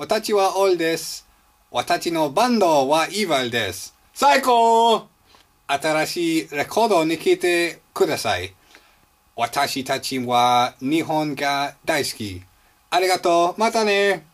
私はオールです。私のバンドはイヴァルです。最高新しいレコードに聞いてください。私たちは日本が大好き。ありがとう。またね。